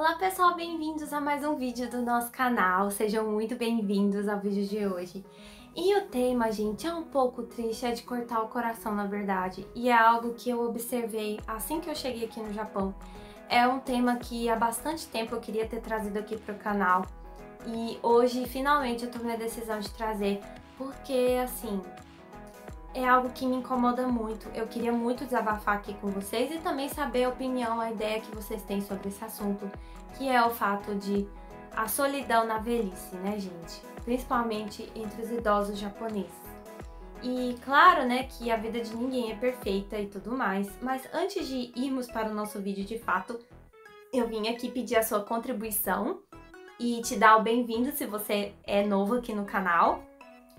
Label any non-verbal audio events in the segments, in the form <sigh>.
Olá pessoal, bem-vindos a mais um vídeo do nosso canal, sejam muito bem-vindos ao vídeo de hoje. E o tema, gente, é um pouco triste, é de cortar o coração na verdade, e é algo que eu observei assim que eu cheguei aqui no Japão. É um tema que há bastante tempo eu queria ter trazido aqui para o canal, e hoje finalmente eu tomei a decisão de trazer, porque assim, é algo que me incomoda muito. Eu queria muito desabafar aqui com vocês e também saber a opinião, a ideia que vocês têm sobre esse assunto, que é o fato de a solidão na velhice, né, gente? Principalmente entre os idosos japoneses. E claro, né, que a vida de ninguém é perfeita e tudo mais, mas antes de irmos para o nosso vídeo de fato, eu vim aqui pedir a sua contribuição e te dar o bem-vindo se você é novo aqui no canal.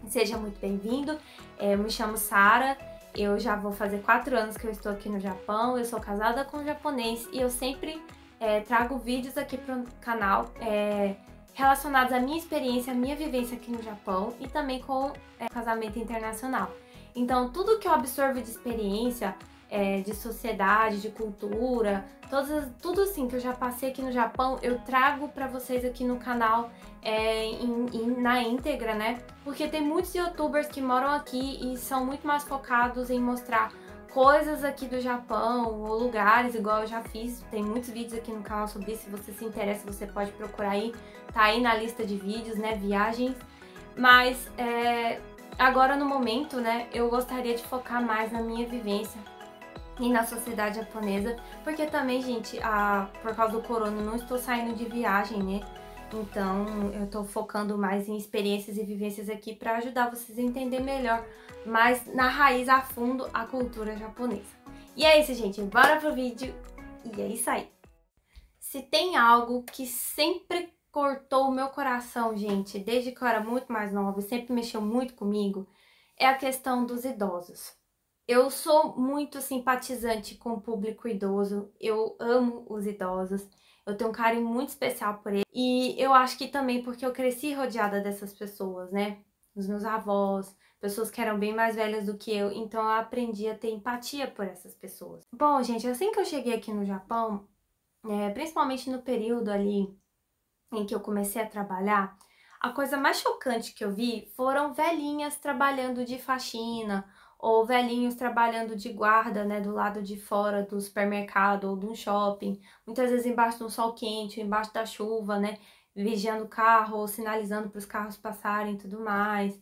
Seja muito bem-vindo. É, eu me chamo Sara. Eu já vou fazer quatro anos que eu estou aqui no Japão. Eu sou casada com um japonês e eu sempre é, trago vídeos aqui para o canal é, relacionados à minha experiência, à minha vivência aqui no Japão e também com é, casamento internacional. Então, tudo que eu absorvo de experiência, é, de sociedade, de cultura, todas, tudo assim que eu já passei aqui no Japão, eu trago para vocês aqui no canal é, in, in, na íntegra, né? Porque tem muitos youtubers que moram aqui e são muito mais focados em mostrar coisas aqui do Japão ou lugares, igual eu já fiz. Tem muitos vídeos aqui no canal sobre isso. Se você se interessa, você pode procurar aí. Tá aí na lista de vídeos, né? Viagens. Mas é, agora no momento, né? Eu gostaria de focar mais na minha vivência e na sociedade japonesa, porque também, gente, a, por causa do corona, não estou saindo de viagem, né? Então, eu estou focando mais em experiências e vivências aqui para ajudar vocês a entender melhor, mais na raiz, a fundo, a cultura japonesa. E é isso, gente. Bora pro vídeo e é isso aí. Se tem algo que sempre cortou o meu coração, gente, desde que eu era muito mais nova e sempre mexeu muito comigo, é a questão dos idosos. Eu sou muito assim, simpatizante com o público idoso, eu amo os idosos, eu tenho um carinho muito especial por eles e eu acho que também porque eu cresci rodeada dessas pessoas, né? Os meus avós, pessoas que eram bem mais velhas do que eu, então eu aprendi a ter empatia por essas pessoas. Bom, gente, assim que eu cheguei aqui no Japão, é, principalmente no período ali em que eu comecei a trabalhar, a coisa mais chocante que eu vi foram velhinhas trabalhando de faxina ou velhinhos trabalhando de guarda, né, do lado de fora do supermercado ou de um shopping, muitas vezes embaixo do sol quente, embaixo da chuva, né, vigiando o carro ou sinalizando para os carros passarem e tudo mais.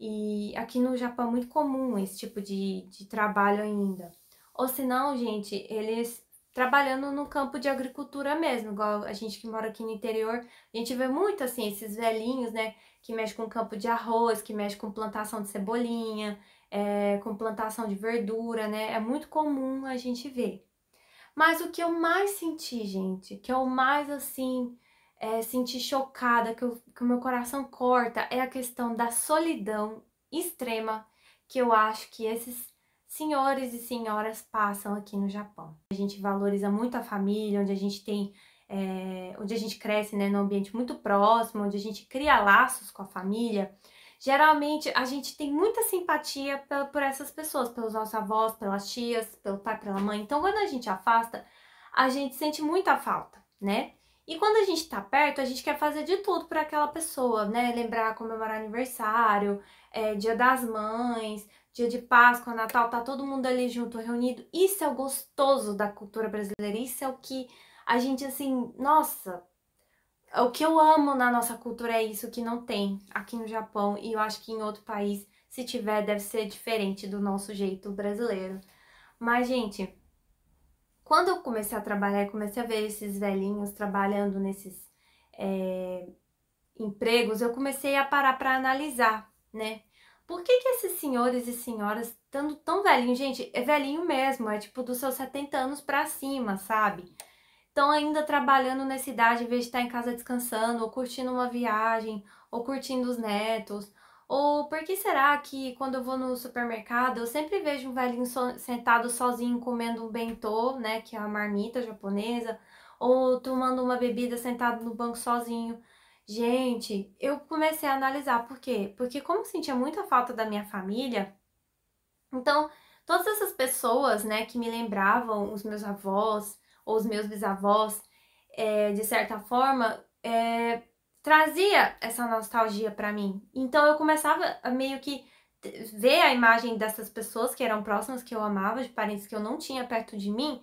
E aqui no Japão é muito comum esse tipo de, de trabalho ainda. Ou senão, gente, eles trabalhando no campo de agricultura mesmo, igual a gente que mora aqui no interior, a gente vê muito assim, esses velhinhos, né, que mexe com campo de arroz, que mexe com plantação de cebolinha, é, com plantação de verdura, né? É muito comum a gente ver. Mas o que eu mais senti, gente, que eu mais assim é, senti chocada, que, eu, que o meu coração corta, é a questão da solidão extrema que eu acho que esses senhores e senhoras passam aqui no Japão. A gente valoriza muito a família, onde a gente tem, é, onde a gente cresce, né, num ambiente muito próximo, onde a gente cria laços com a família geralmente a gente tem muita simpatia por essas pessoas, pelos nossos avós, pelas tias, pelo pai, pela mãe. Então, quando a gente afasta, a gente sente muita falta, né? E quando a gente tá perto, a gente quer fazer de tudo por aquela pessoa, né? Lembrar, comemorar aniversário, é, dia das mães, dia de Páscoa, Natal, tá todo mundo ali junto, reunido. Isso é o gostoso da cultura brasileira, isso é o que a gente, assim, nossa, o que eu amo na nossa cultura é isso que não tem aqui no Japão e eu acho que em outro país, se tiver, deve ser diferente do nosso jeito brasileiro. Mas, gente, quando eu comecei a trabalhar, comecei a ver esses velhinhos trabalhando nesses é, empregos, eu comecei a parar para analisar, né? Por que, que esses senhores e senhoras, estando tão velhinhos, gente, é velhinho mesmo, é tipo dos seus 70 anos para cima, sabe? estão ainda trabalhando na cidade em vez de estar tá em casa descansando, ou curtindo uma viagem, ou curtindo os netos. Ou por que será que quando eu vou no supermercado eu sempre vejo um velhinho so sentado sozinho comendo um bentô, né, que é a marmita japonesa, ou tomando uma bebida sentado no banco sozinho? Gente, eu comecei a analisar por quê? Porque como eu sentia muita falta da minha família, então todas essas pessoas, né, que me lembravam, os meus avós, ou os meus bisavós, é, de certa forma, é, trazia essa nostalgia para mim. Então eu começava a meio que ver a imagem dessas pessoas que eram próximas, que eu amava, de parentes que eu não tinha perto de mim,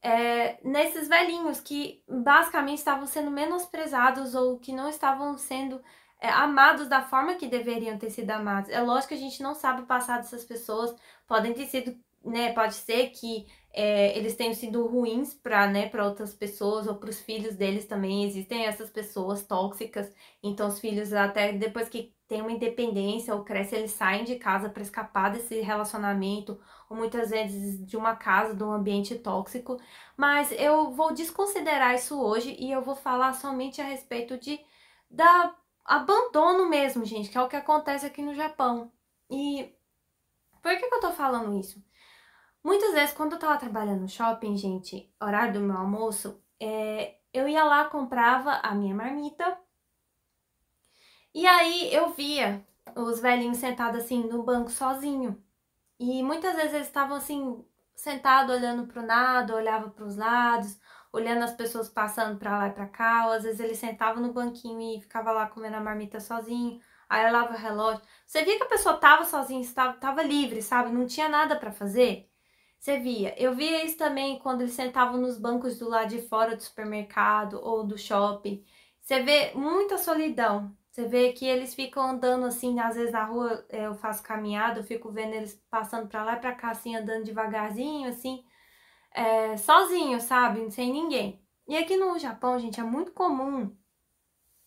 é, nesses velhinhos que basicamente estavam sendo menosprezados ou que não estavam sendo é, amados da forma que deveriam ter sido amados. É lógico que a gente não sabe o passado dessas pessoas, podem ter sido né, pode ser que é, eles tenham sido ruins para né, outras pessoas ou para os filhos deles também. Existem essas pessoas tóxicas, então os filhos, até depois que têm uma independência ou crescem, eles saem de casa para escapar desse relacionamento, ou muitas vezes de uma casa, de um ambiente tóxico. Mas eu vou desconsiderar isso hoje e eu vou falar somente a respeito de da abandono mesmo, gente, que é o que acontece aqui no Japão. E por que, que eu tô falando isso? Muitas vezes, quando eu tava trabalhando no shopping, gente, horário do meu almoço, é, eu ia lá, comprava a minha marmita. E aí eu via os velhinhos sentados assim no banco sozinho. E muitas vezes eles estavam assim, sentados olhando pro nada, olhava para os lados, olhando as pessoas passando para lá e para cá. Ou às vezes ele sentava no banquinho e ficava lá comendo a marmita sozinho. Aí eu lava o relógio. Você via que a pessoa tava sozinha, estava tava livre, sabe? Não tinha nada para fazer. Você via. Eu via isso também quando eles sentavam nos bancos do lado de fora do supermercado ou do shopping. Você vê muita solidão. Você vê que eles ficam andando assim, às vezes na rua é, eu faço caminhada, eu fico vendo eles passando para lá e pra cá, assim, andando devagarzinho, assim, é, sozinho, sabe? Sem ninguém. E aqui no Japão, gente, é muito comum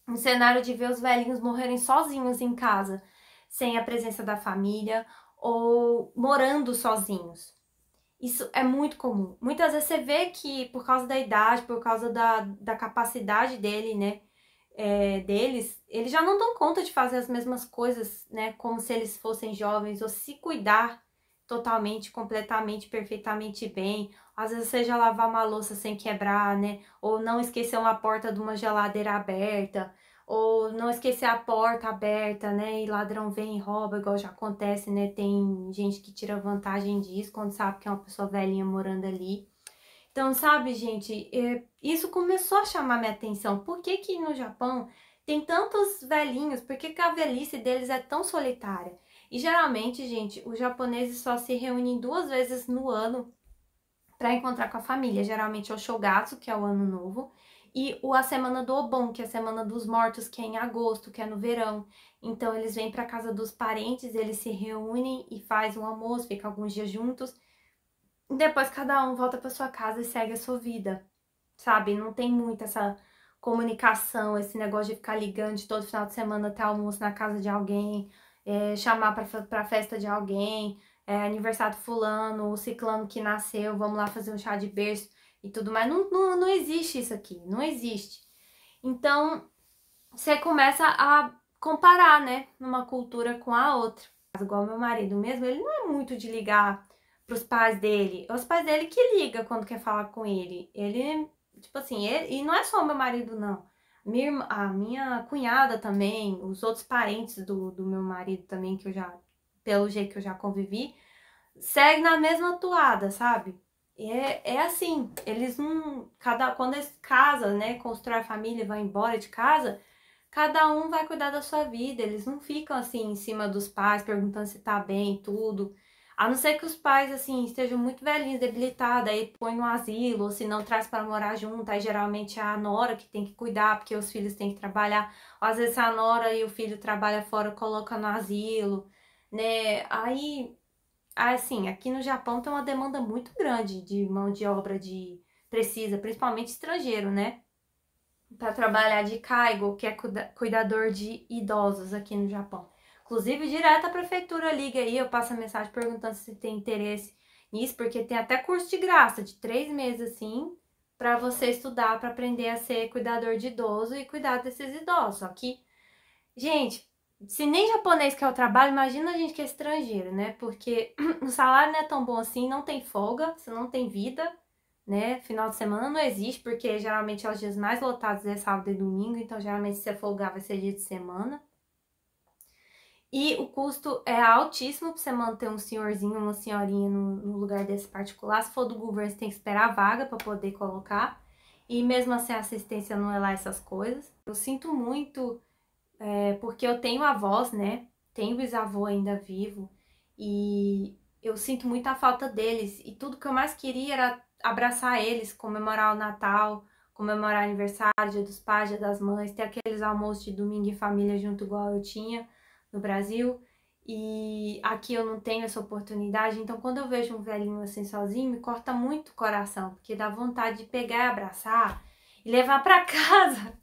um cenário de ver os velhinhos morrerem sozinhos em casa, sem a presença da família ou morando sozinhos. Isso é muito comum. Muitas vezes você vê que por causa da idade, por causa da, da capacidade dele, né? É, deles, eles já não dão conta de fazer as mesmas coisas, né? Como se eles fossem jovens, ou se cuidar totalmente, completamente, perfeitamente bem. Às vezes seja lavar uma louça sem quebrar, né? Ou não esquecer uma porta de uma geladeira aberta ou não esquecer a porta aberta, né? E ladrão vem e rouba, igual já acontece, né? Tem gente que tira vantagem disso quando sabe que é uma pessoa velhinha morando ali. Então, sabe, gente, é, isso começou a chamar minha atenção. Por que que no Japão tem tantos velhinhos? Por que, que a velhice deles é tão solitária? E geralmente, gente, os japoneses só se reúnem duas vezes no ano para encontrar com a família. Geralmente é o Shogatsu, que é o ano novo, e o, a semana do Obon, que é a semana dos mortos, que é em agosto, que é no verão. Então eles vêm para casa dos parentes, eles se reúnem e faz um almoço, ficam alguns dias juntos. Depois cada um volta para sua casa e segue a sua vida. Sabe? Não tem muito essa comunicação, esse negócio de ficar ligando de todo final de semana até almoço na casa de alguém, é, chamar para festa de alguém, é, aniversário do fulano, o ciclano que nasceu, vamos lá fazer um chá de berço e tudo mais. Não, não, não existe isso aqui, não existe. Então, você começa a comparar, né, numa cultura com a outra. Igual meu marido mesmo, ele não é muito de ligar pros pais dele. É os pais dele que liga quando quer falar com ele. Ele, tipo assim, ele, e não é só meu marido, não. Minha irmã, a minha cunhada também, os outros parentes do, do meu marido também, que eu já, pelo jeito que eu já convivi, segue na mesma toada, sabe? É, é assim, eles não. Cada, quando eles casam, né? Constrói a família e vão embora de casa, cada um vai cuidar da sua vida. Eles não ficam assim em cima dos pais, perguntando se tá bem, tudo. A não ser que os pais, assim, estejam muito velhinhos, debilitados, aí põe no asilo, ou se não traz para morar junto, aí geralmente é a nora que tem que cuidar, porque os filhos têm que trabalhar. Ou às vezes a nora e o filho trabalha fora, coloca no asilo, né? Aí assim, aqui no Japão tem uma demanda muito grande de mão de obra de precisa, principalmente estrangeiro, né? Para trabalhar de caigo, que é cuidador de idosos aqui no Japão. Inclusive, direto a prefeitura liga aí, eu passo a mensagem perguntando se tem interesse nisso, porque tem até curso de graça de três meses assim, para você estudar, para aprender a ser cuidador de idoso e cuidar desses idosos. Aqui, gente, se nem japonês quer o trabalho, imagina a gente que é estrangeiro, né? Porque o <clears throat> salário não é tão bom assim, não tem folga, você não tem vida, né? Final de semana não existe, porque geralmente é os dias mais lotados é sábado e domingo, então geralmente se você folgar vai ser dia de semana. E o custo é altíssimo pra você manter um senhorzinho, uma senhorinha no, lugar desse particular. Se for do governo, você tem que esperar a vaga para poder colocar. E mesmo assim a assistência não é lá essas coisas. Eu sinto muito é, porque eu tenho avós, né? Tenho bisavô ainda vivo e eu sinto muita falta deles. E tudo que eu mais queria era abraçar eles, comemorar o Natal, comemorar aniversário, dia dos pais, dia das mães, ter aqueles almoços de domingo em família junto igual eu tinha no Brasil. E aqui eu não tenho essa oportunidade, então quando eu vejo um velhinho assim sozinho, me corta muito o coração, porque dá vontade de pegar e abraçar e levar para <laughs> casa.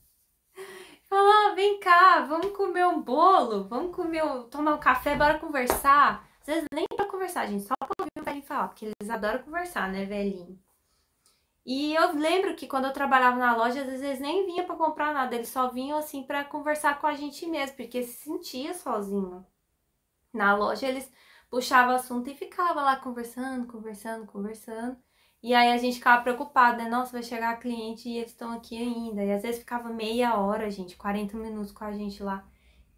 Falou, ah, vem cá, vamos comer um bolo, vamos comer, tomar um café, bora conversar. Às vezes nem pra conversar, gente, só pra ouvir o velhinho falar, porque eles adoram conversar, né, velhinho? E eu lembro que quando eu trabalhava na loja, às vezes nem vinha para comprar nada, eles só vinham assim para conversar com a gente mesmo, porque se sentia sozinho. Na loja eles puxavam assunto e ficavam lá conversando, conversando, conversando. E aí a gente ficava preocupada, né? Nossa, vai chegar a cliente e eles estão aqui ainda. E às vezes ficava meia hora, gente, 40 minutos com a gente lá.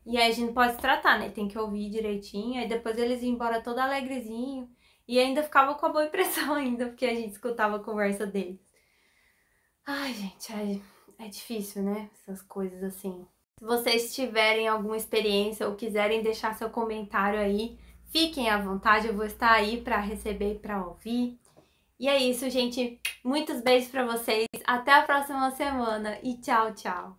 E aí a gente pode tratar, né? Tem que ouvir direitinho. Aí depois eles iam embora todo alegrezinho. E ainda ficava com a boa impressão <laughs> ainda, porque a gente escutava a conversa deles. Ai, gente, é, é difícil, né? Essas coisas assim. Se vocês tiverem alguma experiência ou quiserem deixar seu comentário aí, fiquem à vontade, eu vou estar aí para receber e para ouvir. E é isso, gente. Muitos beijos para vocês. Até a próxima semana e tchau, tchau.